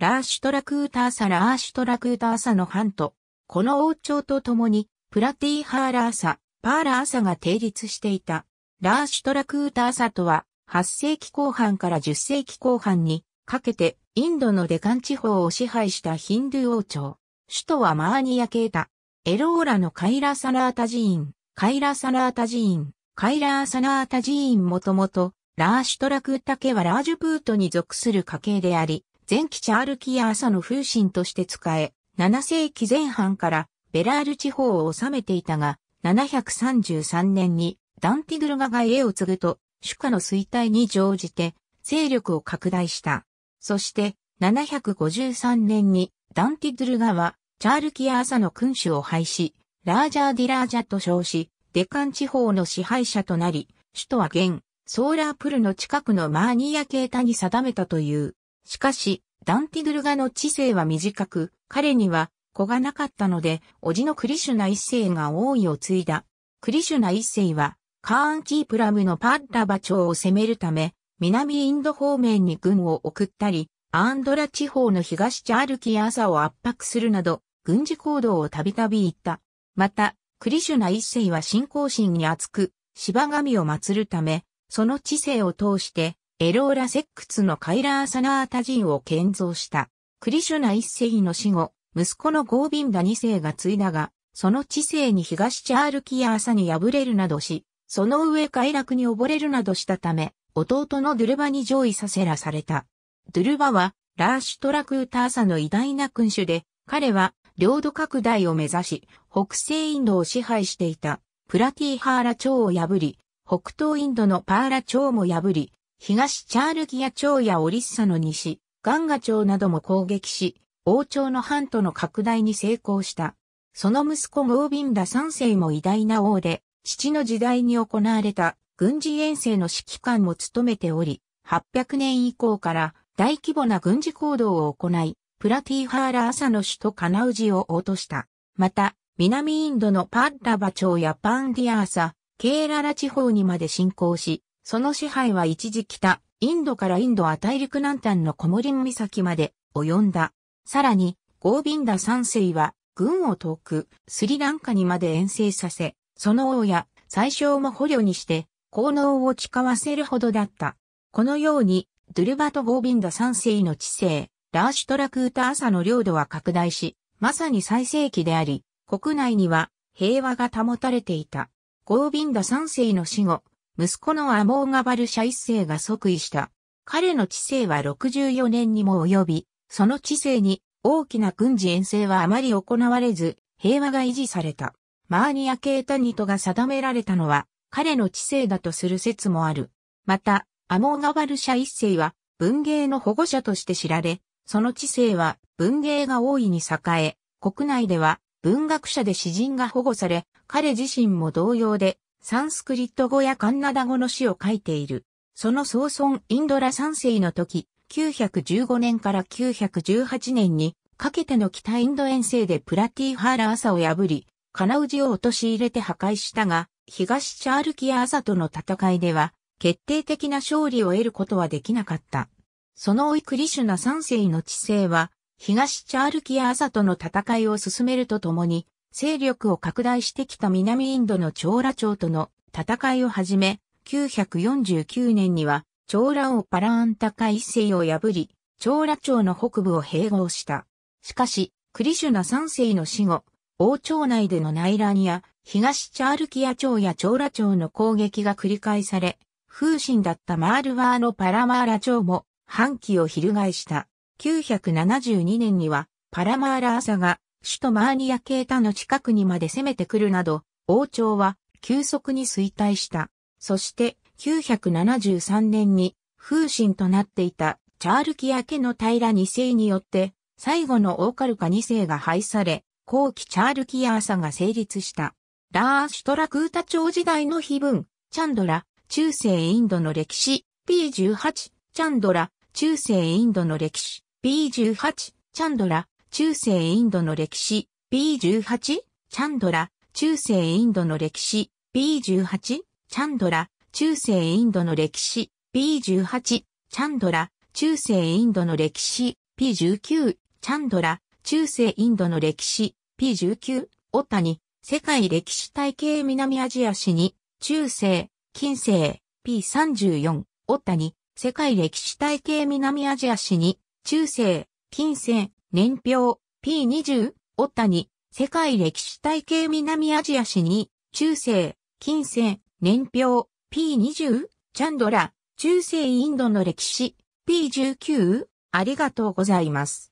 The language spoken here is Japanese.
ラーシュトラクーターサラーシュトラクーターサの藩と、この王朝と共に、プラティーハーラーサ、パーラーサが定立していた。ラーシュトラクーターサとは、8世紀後半から10世紀後半にかけて、インドのデカン地方を支配したヒンドゥー王朝。首都はマーニヤケータ。エローラのカイラサナータ寺院、カイラサナータ寺院、カイラーサナータ寺院もともと、ラーシュトラクータ家はラージュプートに属する家系であり、前期チャールキア朝の風神として使え、7世紀前半からベラール地方を治めていたが、733年にダンティグルガが家を継ぐと、主家の衰退に乗じて、勢力を拡大した。そして、753年にダンティドゥルガは、チャールキア朝の君主を廃止、ラージャーディラージャと称し、デカン地方の支配者となり、首都は現、ソーラープルの近くのマーニア系タに定めたという。しかし、ダンティドゥルガの知性は短く、彼には子がなかったので、叔父のクリシュナ一世が王位を継いだ。クリシュナ一世は、カーンキープラムのパッラバ町を攻めるため、南インド方面に軍を送ったり、アンドラ地方の東チャールキアサを圧迫するなど、軍事行動をたびたび行った。また、クリシュナ一世は信仰心に厚く、芝神を祀るため、その知性を通して、エローラ・セックツのカイラー・サナータ人を建造した。クリシュナ一世の死後、息子のゴービンダ二世が継いだが、その知世に東チャールキアーサに敗れるなどし、その上快楽に溺れるなどしたため、弟のドゥルバに上位させらされた。ドゥルバは、ラーシュトラクーターサの偉大な君主で、彼は、領土拡大を目指し、北西インドを支配していた、プラティーハーラ朝を破り、北東インドのパーラ朝も破り、東チャールギア町やオリッサの西、ガンガ町なども攻撃し、王朝の半島の拡大に成功した。その息子ゴービンダ三世も偉大な王で、父の時代に行われた軍事遠征の指揮官も務めており、800年以降から大規模な軍事行動を行い、プラティーハーラ朝の首都カナウジを落とした。また、南インドのパッラバ町やパンディアーサ、ケーララ地方にまで侵攻し、その支配は一時北、インドからインドア大陸南端のコモリン岬まで及んだ。さらに、ゴービンダ三世は、軍を遠く、スリランカにまで遠征させ、その王や、最小も捕虜にして、効能を誓わせるほどだった。このように、ドゥルバとゴービンダ三世の知性、ラーシュトラクータ朝の領土は拡大し、まさに最盛期であり、国内には平和が保たれていた。ゴービンダ三世の死後、息子のアモーガバルシャ一世が即位した。彼の知性は64年にも及び、その知性に大きな軍事遠征はあまり行われず、平和が維持された。マーニア・ケータニトが定められたのは、彼の知性だとする説もある。また、アモーガバルシャ一世は文芸の保護者として知られ、その知性は文芸が大いに栄え、国内では文学者で詩人が保護され、彼自身も同様でサンスクリット語やカンナダ語の詩を書いている。その総孫インドラ三世の時、915年から918年にかけての北インド遠征でプラティーハーラ朝を破り、金氏を陥れて破壊したが、東チャールキア朝との戦いでは、決定的な勝利を得ることはできなかった。その追いクリシュナ三世の知性は、東チャールキア朝との戦いを進めるとともに、勢力を拡大してきた南インドのチョーラ朝との戦いをはじめ、949年には、チョーラ王パラーンタカ一世を破り、チョーラ朝の北部を併合した。しかし、クリシュナ三世の死後、王朝内での内乱や、東チャールキア朝やチョーラ朝の攻撃が繰り返され、風神だったマールワーのパラマーラ朝も、反旗を翻した。972年には、パラマーラ朝が首都マーニアケータの近くにまで攻めてくるなど、王朝は急速に衰退した。そして973年に風神となっていたチャールキア家の平2世によって最後のオーカルカ2世が廃され、後期チャールキア朝が成立した。ラーシュトラクータ朝時代の碑文、チャンドラ、中世インドの歴史、P18、チャンドラ、中世インドの歴史、P18、チャンドラ、中世インドの歴史、B18、チャンドラ、中世インドの歴史、B18、チャンドラ、中世インドの歴史、B18、チャンドラ、中世インドの歴史、P19、チャンドラ、中世インドの歴史、P19、オタニ、世界歴史体系南アジア史に、中世、近世、P34、オタニ、世界歴史体系南アジア史に、中世、近世、年表 P20、オタニ、世界歴史体系南アジア史に、中世、近世、年表 P20、チャンドラ、中世インドの歴史 P19、ありがとうございます。